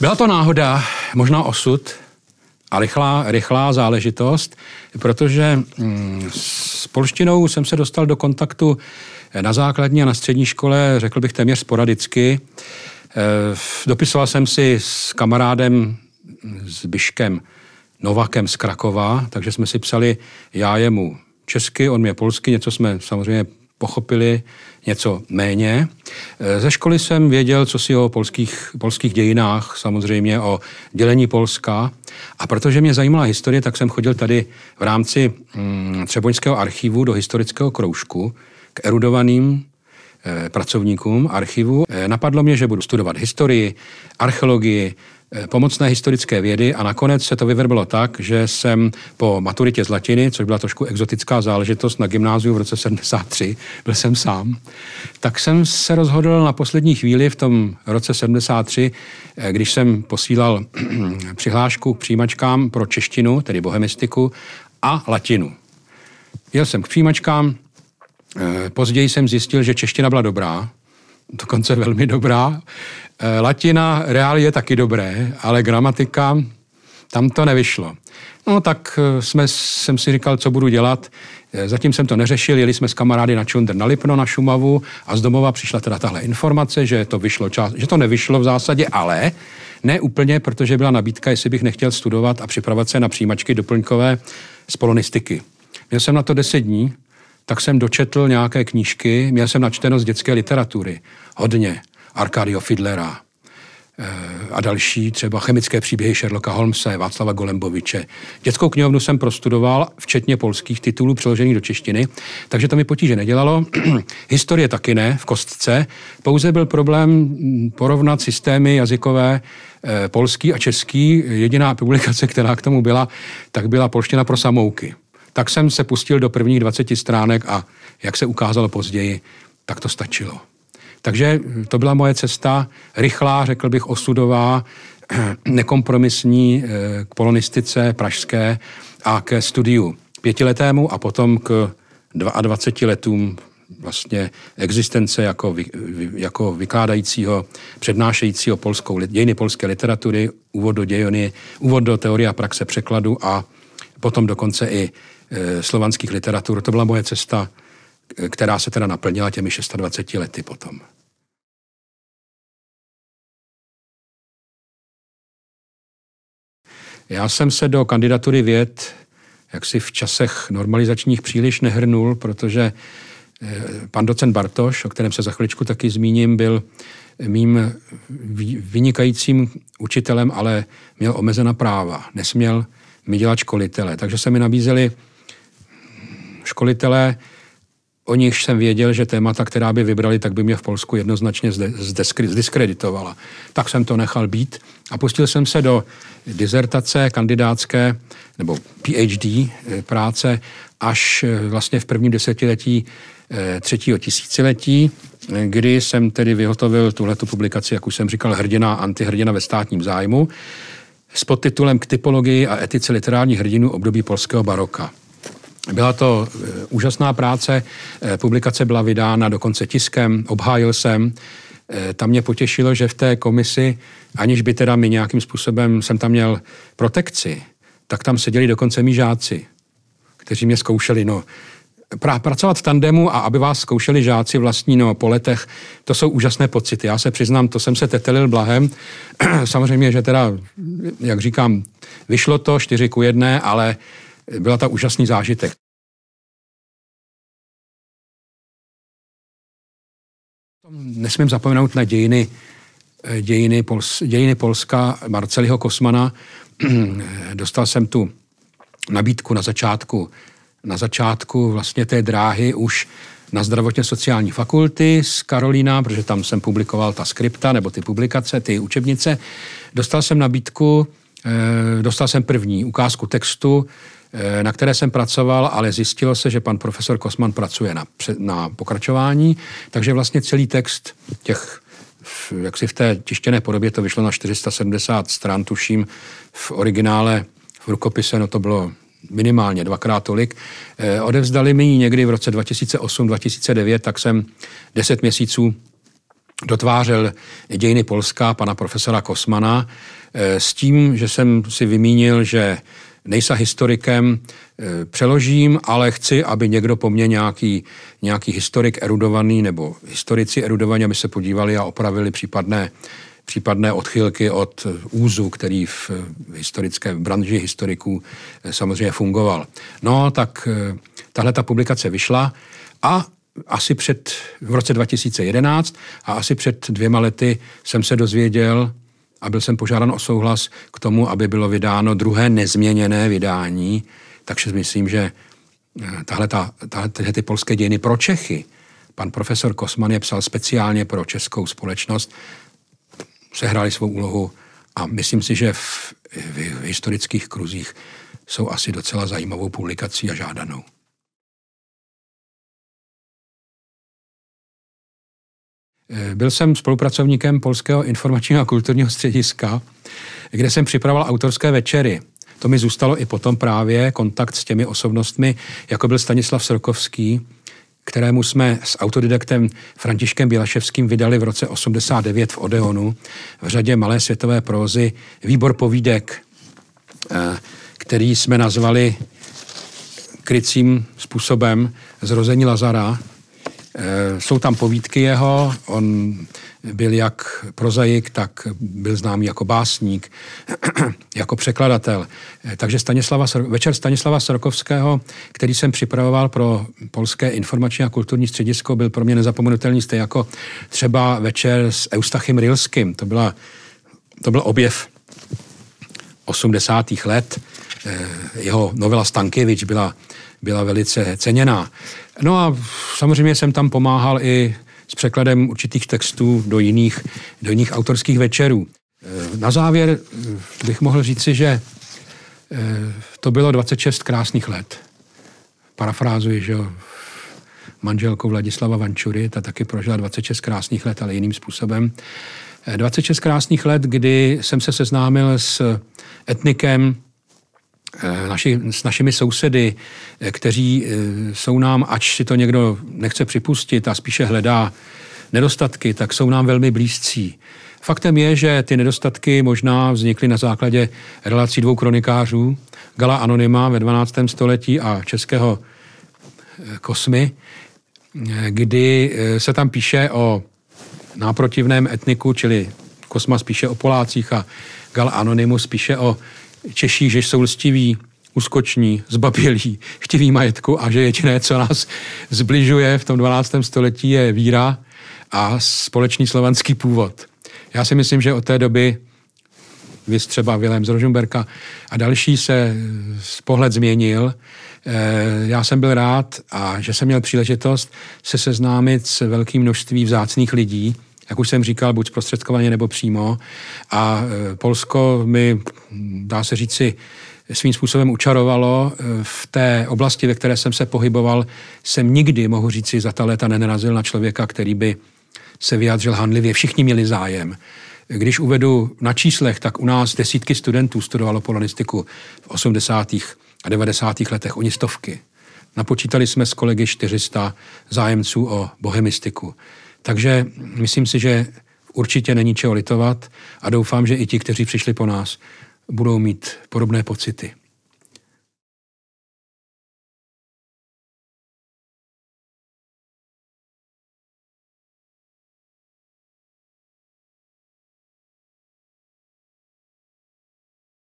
Byla to náhoda, možná osud, a rychlá, rychlá záležitost, protože mm, s polštinou jsem se dostal do kontaktu eh, na základní a na střední škole, řekl bych téměř sporadicky. Eh, dopisoval jsem si s kamarádem, mm, s Biškem Novakem z Krakova, takže jsme si psali já jemu česky, on mě polsky, něco jsme samozřejmě pochopili, něco méně. Eh, ze školy jsem věděl, co si o polských, polských dějinách, samozřejmě o dělení Polska. A protože mě zajímala historie, tak jsem chodil tady v rámci mm, Třeboňského archivu do historického kroužku k erudovaným eh, pracovníkům archivu. Eh, napadlo mě, že budu studovat historii, archeologii, Eh, pomocné historické vědy a nakonec se to vyvrbilo tak, že jsem po maturitě z latiny, což byla trošku exotická záležitost na gymnáziu v roce 73, byl jsem sám, tak jsem se rozhodl na poslední chvíli v tom roce 73, eh, když jsem posílal přihlášku k přijímačkám pro češtinu, tedy bohemistiku, a latinu. Jel jsem k přijímačkám, eh, později jsem zjistil, že čeština byla dobrá, dokonce velmi dobrá. Eh, latina reál je taky dobré, ale gramatika, tam to nevyšlo. No tak eh, jsme, jsem si říkal, co budu dělat. Eh, zatím jsem to neřešil, jeli jsme s kamarády na Čundr na Lipno, na Šumavu a z domova přišla teda tahle informace, že to, vyšlo čas, že to nevyšlo v zásadě, ale ne úplně, protože byla nabídka, jestli bych nechtěl studovat a připravovat se na přijímačky doplňkové z polonistiky. Měl jsem na to 10 dní, tak jsem dočetl nějaké knížky, měl jsem načteno z dětské literatury, hodně, Arkadio Fidlera eh, a další, třeba chemické příběhy Sherlocka Holmesa, Václava Golemboviče. Dětskou knihovnu jsem prostudoval, včetně polských titulů přeložených do češtiny, takže to mi potíže nedělalo. Historie taky ne, v kostce. Pouze byl problém mm, porovnat systémy jazykové eh, polský a český. Jediná publikace, která k tomu byla, tak byla polština pro samouky tak jsem se pustil do prvních 20 stránek a jak se ukázalo později, tak to stačilo. Takže to byla moje cesta, rychlá, řekl bych osudová, nekompromisní eh, k polonistice pražské a ke studiu pětiletému a potom k 22 letům vlastně existence jako, vy, jako vykládajícího, přednášejícího polskou, dějiny polské literatury, úvod do dějiny, úvod do teorie a praxe překladu a potom dokonce i Eh, slovanských literatur. To byla moje cesta, eh, která se teda naplnila těmi 26 lety potom. Já jsem se do kandidatury věd jak si v časech normalizačních příliš nehrnul, protože eh, pan docent Bartoš, o kterém se za chviličku taky zmíním, byl mým vynikajícím učitelem, ale měl omezena práva. Nesměl mi dělat školitele. Takže se mi nabízeli školitelé, o nichž jsem věděl, že témata, která by vybrali, tak by mě v Polsku jednoznačně zdiskreditovala. Tak jsem to nechal být a pustil jsem se do dizertace kandidátské nebo PhD eh, práce až eh, vlastně v prvním desetiletí eh, třetího tisíciletí, kdy jsem tedy vyhotovil tuhletu publikaci, jak už jsem říkal, Hrdina, antihrdina ve státním zájmu, s podtitulem K typologii a etice literárních hrdinů období polského baroka. Byla to eh, úžasná práce, eh, publikace byla vydána dokonce tiskem, obhájil jsem. Eh, tam mě potěšilo, že v té komisi, aniž by teda mi nějakým způsobem jsem tam měl protekci, tak tam seděli dokonce mý žáci, kteří mě zkoušeli. No, pra, pracovat v tandemu a aby vás zkoušeli žáci vlastní no, po letech, to jsou úžasné pocity. Já se přiznám, to jsem se tetelil blahem. Samozřejmě, že teda, jak říkám, vyšlo to 4 ku 1, ale byla ta úžasný zážitek. Nesmím zapomenout na dějiny, eh, dějiny, Pols, dějiny Polska Marceliho Kosmana. Dostal jsem tu nabídku na začátku, na začátku vlastně té dráhy už na zdravotně sociální fakulty z Karolína, protože tam jsem publikoval ta skripta nebo ty publikace, ty učebnice. Dostal jsem nabídku, eh, dostal jsem první ukázku textu Eh, na které jsem pracoval, ale zjistilo se, že pan profesor Kosman pracuje na, na pokračování, takže vlastně celý text těch jak si v té tištěné podobě to vyšlo na 470 stran, tuším, v originále, v rukopise, no to bylo minimálně dvakrát tolik. Eh, odevzdali mi ji někdy v roce 2008-2009, tak jsem 10 měsíců dotvářel dějiny Polska pana profesora Kosmana eh, s tím, že jsem si vymínil, že nejsa historikem, e, přeložím, ale chci, aby někdo po mně nějaký, nějaký historik erudovaný nebo historici erudovaní, aby se podívali a opravili případné, případné odchylky od úzu, který v historické branži historiků e, samozřejmě fungoval. No, tak e, tahle ta publikace vyšla a asi před, v roce 2011 a asi před dvěma lety jsem se dozvěděl, a byl jsem požádán o souhlas k tomu, aby bylo vydáno druhé nezměněné vydání, takže myslím, že eh, tahle, ta, tahle ty polské dějiny pro Čechy, pan profesor Kosman je psal speciálně pro českou společnost, sehráli svou úlohu a myslím si, že v, v, v historických kruzích jsou asi docela zajímavou publikací a žádanou. Eh, byl jsem spolupracovníkem Polského informačního a kulturního střediska, kde jsem připravoval autorské večery. To mi zůstalo i potom právě kontakt s těmi osobnostmi, jako byl Stanislav Srokovský, kterému jsme s autodidaktem Františkem Bělaševským vydali v roce 89 v Odeonu v řadě malé světové prózy výbor povídek, eh, který jsme nazvali krycím způsobem Zrození Lazara, Eh, jsou tam povídky jeho, on byl jak prozaik, tak byl známý jako básník, jako překladatel. Eh, takže Stanislava, večer Stanislava Srokovského, který jsem připravoval pro Polské informační a kulturní středisko, byl pro mě nezapomenutelný, stejně jako třeba večer s Eustachem Rilským. To, byla, to byl objev 80. let. Eh, jeho novela Stankivič byla byla velice ceněná. No a samozřejmě jsem tam pomáhal i s překladem určitých textů do jiných, do jiných autorských večerů. Eh, na závěr eh, bych mohl říci, že eh, to bylo 26 krásných let. Parafrázuji, že manželku Vladislava Vančury, ta taky prožila 26 krásných let, ale jiným způsobem. 26 krásných let, kdy jsem se seznámil s etnikem, Eh, naši, s našimi sousedy, eh, kteří eh, jsou nám, ač si to někdo nechce připustit a spíše hledá nedostatky, tak jsou nám velmi blízcí. Faktem je, že ty nedostatky možná vznikly na základě relací dvou kronikářů, Gala Anonyma ve 12. století a českého Kosmy, kdy se tam píše o náprotivném etniku, čili Kosma spíše o Polácích a Gal Anonymus spíše o Češí, že jsou lstiví, úskoční, zbabělí, chtiví majetku a že jediné, co nás zbližuje v tom 12. století, je víra a společný slovanský původ. Já si myslím, že od té doby vy třeba Vilém z Rožumberka a další se z eh, pohled změnil. Eh, já jsem byl rád a že jsem měl příležitost se seznámit s velkým množství vzácných lidí, jak už jsem říkal, buď zprostředkovaně nebo přímo. A e, Polsko mi, dá se říci, svým způsobem učarovalo. E, v té oblasti, ve které jsem se pohyboval, jsem nikdy, mohu říci, za ta léta nenarazil na člověka, který by se vyjádřil handlivě. Všichni měli zájem. Když uvedu na číslech, tak u nás desítky studentů studovalo polonistiku v 80. a 90. letech, oni stovky. Napočítali jsme s kolegy 400 zájemců o bohemistiku. Takže myslím si, že určitě není čeho litovat a doufám, že i ti, kteří přišli po nás, budou mít podobné pocity.